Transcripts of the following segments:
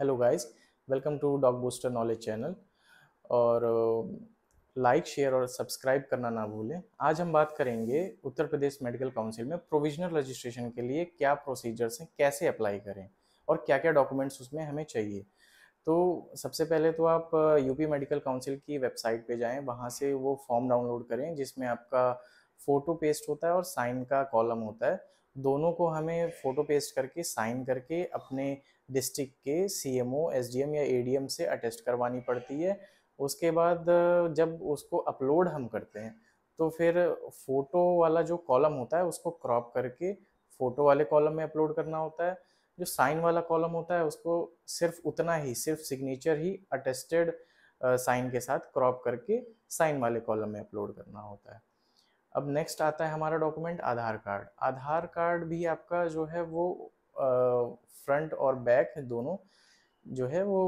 Hello guys welcome to dog booster knowledge channel और like uh, share और subscribe करना ना भूलें आज हम बात करेंगे उत्तर प्रदेश मेडिकल काउंसिल में प्रोविजनल रजिस्ट्रेशन के लिए क्या प्रोसीजर्स हैं कैसे अप्लाई करें और क्या क्या डॉक्यूमेंट्स उसमें हमें चाहिए तो सबसे पहले तो आप यूपी uh, मेडिकल काउंसिल की वेबसाइट पे जाएं वहाँ से वो फॉर्म डाउनलोड करें जिसमें आपका फ़ोटो पेस्ट होता है और साइन का कॉलम होता है दोनों को हमें फ़ोटो पेस्ट करके साइन करके अपने डिस्ट्रिक्ट के सीएमओ एसडीएम या एडीएम से अटेस्ट करवानी पड़ती है उसके बाद जब उसको अपलोड हम करते हैं तो फिर फ़ोटो वाला जो कॉलम होता है उसको क्रॉप करके फ़ोटो वाले कॉलम में अपलोड करना होता है जो साइन वाला कॉलम होता है उसको सिर्फ उतना ही सिर्फ सिग्नेचर ही अटेस्टेड साइन के साथ क्रॉप करके साइन वाले कॉलम में अपलोड करना होता है अब नेक्स्ट आता है हमारा document Aadhaar card Aadhaar card भी आपका जो है वो फ्रंट और बैक दोनों जो है वो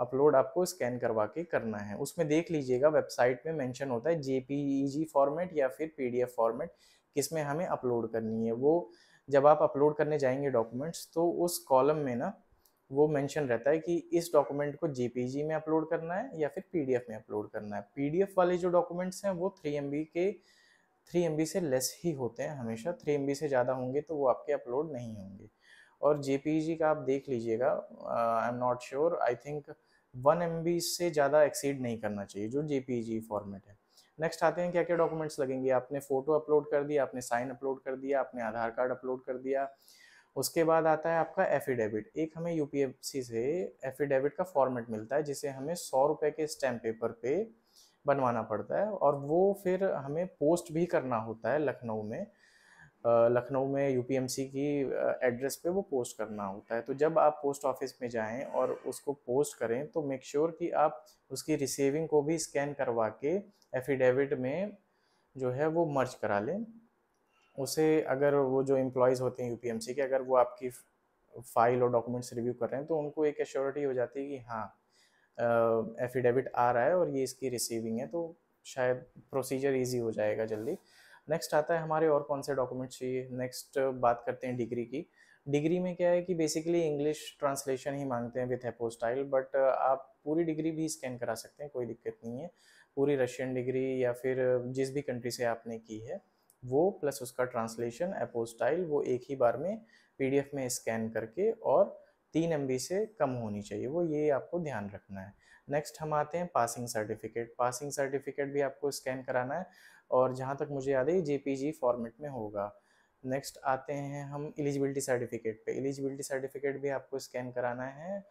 अपलोड आपको स्कैन करवा के करना है उसमें देख लीजिएगा वेबसाइट में मेंशन होता है जेपीईजी फॉर्मेट e या फिर पीडीएफ फॉर्मेट किस में हमें अपलोड करनी है वो जब आप अपलोड करने जाएंगे डॉक्यूमेंट्स तो उस कॉलम में ना वो मेंशन रहता है कि इस डॉक्यूमेंट को जेपीजी में अपलोड करना है या फिर पीडीएफ में अपलोड करना है पीडीएफ वाले जो डॉक्यूमेंट्स हैं वो थ्री एम के थ्री एम से लेस ही होते हैं हमेशा थ्री एम से ज़्यादा होंगे तो वो आपके अपलोड नहीं होंगे और जे का आप देख लीजिएगा I am not sure I think one M से ज़्यादा एक्सीड नहीं करना चाहिए जो जे फॉर्मेट है नेक्स्ट आते हैं क्या क्या डॉक्यूमेंट्स लगेंगे आपने फ़ोटो अपलोड कर दिया आपने साइन अपलोड कर दिया आपने आधार कार्ड अपलोड कर दिया उसके बाद आता है आपका एफिडेविट एक हमें यू से एफिडेविट का फॉर्मेट मिलता है जिसे हमें सौ रुपये के स्टैम्प पेपर पे बनवाना पड़ता है और वो फिर हमें पोस्ट भी करना होता है लखनऊ में लखनऊ में यू की एड्रेस पे वो पोस्ट करना होता है तो जब आप पोस्ट ऑफिस में जाएं और उसको पोस्ट करें तो मेक श्योर sure कि आप उसकी रिसीविंग को भी स्कैन करवा के एफिडेविट में जो है वो मर्ज करा लें उसे अगर वो जो एम्प्लॉयज़ होते हैं यूपीएमसी के अगर वो आपकी फाइल और डॉक्यूमेंट्स रिव्यू कर रहे हैं तो उनको एक एश्योरिटी हो जाती है कि हाँ एफिडेविट आ रहा है और ये इसकी रिसीविंग है तो शायद प्रोसीजर ईजी हो जाएगा जल्दी नेक्स्ट आता है हमारे और कौन से डॉक्यूमेंट्स चाहिए नेक्स्ट बात करते हैं डिग्री की डिग्री में क्या है कि बेसिकली इंग्लिश ट्रांसलेशन ही मांगते हैं विथ एपो स्टाइल बट आप पूरी डिग्री भी स्कैन करा सकते हैं कोई दिक्कत नहीं है पूरी रशियन डिग्री या फिर जिस भी कंट्री से आपने की है वो प्लस उसका ट्रांसलेशन एपोस्टाइल वो एक ही बार में पीडीएफ में स्कैन करके और तीन एम से कम होनी चाहिए वो ये आपको ध्यान रखना है नेक्स्ट हम आते हैं पासिंग सर्टिफिकेट पासिंग सर्टिफिकेट भी आपको स्कैन कराना है और जहाँ तक मुझे याद है जेपीजी फॉर्मेट में होगा नेक्स्ट आते हैं हम एलिजिबिलिटी सर्टिफिकेट पे एलिजिबिलिटी सर्टिफिकेट भी आपको स्कैन कराना है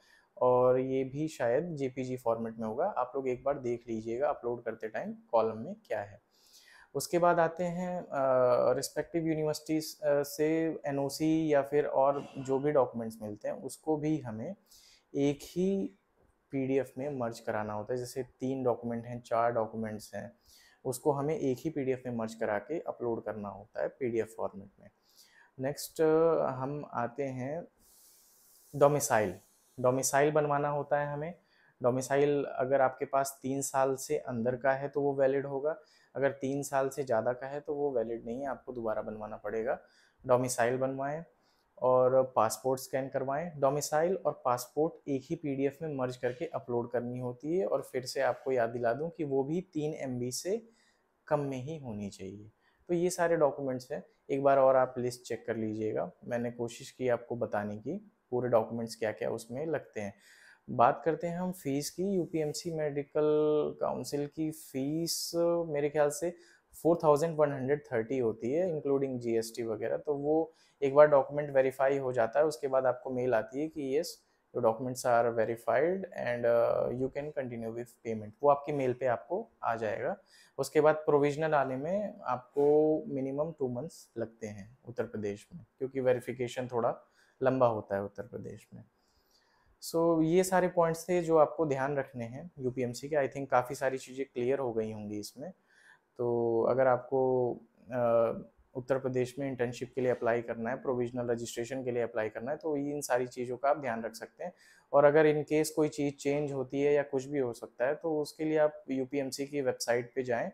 और ये भी शायद जे फॉर्मेट में होगा आप लोग एक बार देख लीजिएगा अपलोड करते टाइम कॉलम में क्या है उसके बाद आते हैं रिस्पेक्टिव यूनिवर्सिटीज से एनओसी या फिर और जो भी डॉक्यूमेंट्स मिलते हैं उसको भी हमें एक ही पीडीएफ में मर्ज कराना होता है जैसे तीन डॉक्यूमेंट हैं चार डॉक्यूमेंट्स हैं उसको हमें एक ही पीडीएफ में मर्ज करा के अपलोड करना होता है पीडीएफ फॉर्मेट में नेक्स्ट हम आते हैं डोमिसाइल डोमिसाइल बनवाना होता है हमें डोमिसाइल अगर आपके पास तीन साल से अंदर का है तो वो वैलिड होगा अगर तीन साल से ज़्यादा का है तो वो वैलिड नहीं है आपको दोबारा बनवाना पड़ेगा डोमिसाइल बनवाएं और पासपोर्ट स्कैन करवाएं डोमिसाइल और पासपोर्ट एक ही पीडीएफ में मर्ज करके अपलोड करनी होती है और फिर से आपको याद दिला दूँ कि वो भी तीन एम से कम में ही होनी चाहिए तो ये सारे डॉक्यूमेंट्स हैं एक बार और आप लिस्ट चेक कर लीजिएगा मैंने कोशिश की आपको बताने की पूरे डॉक्यूमेंट्स क्या क्या उसमें लगते हैं बात करते हैं हम फीस की यूपीएमसी मेडिकल काउंसिल की फीस मेरे ख्याल से 4130 होती है इंक्लूडिंग जीएसटी वगैरह तो वो एक बार डॉक्यूमेंट वेरीफाई हो जाता है उसके बाद आपको मेल आती है कि yes your documents are verified and you can continue with payment वो आपकी मेल पे आपको आ जाएगा उसके बाद प्रोविजनल आने में आपको मिनिमम टू मंथ्स लगते हैं उत्तर प्रदेश में क्योंकि वेरिफिकेशन थोड़ा लंबा होता है उत्तर प्रदेश में सो so, ये सारे पॉइंट्स थे जो आपको ध्यान रखने हैं यूपीएमसी के आई थिंक काफ़ी सारी चीज़ें क्लियर हो गई होंगी इसमें तो अगर आपको आ, उत्तर प्रदेश में इंटर्नशिप के लिए अप्लाई करना है प्रोविजनल रजिस्ट्रेशन के लिए अप्लाई करना है तो इन सारी चीज़ों का आप ध्यान रख सकते हैं और अगर इन केस कोई चीज़ चेंज होती है या कुछ भी हो सकता है तो उसके लिए आप यू की वेबसाइट पर जाएँ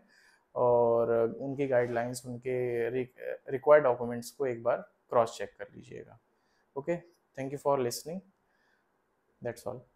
और उनकी गाइडलाइंस उनके रिक्वायर्ड डॉक्यूमेंट्स को एक बार क्रॉस चेक कर लीजिएगा okay thank you for listening That's all.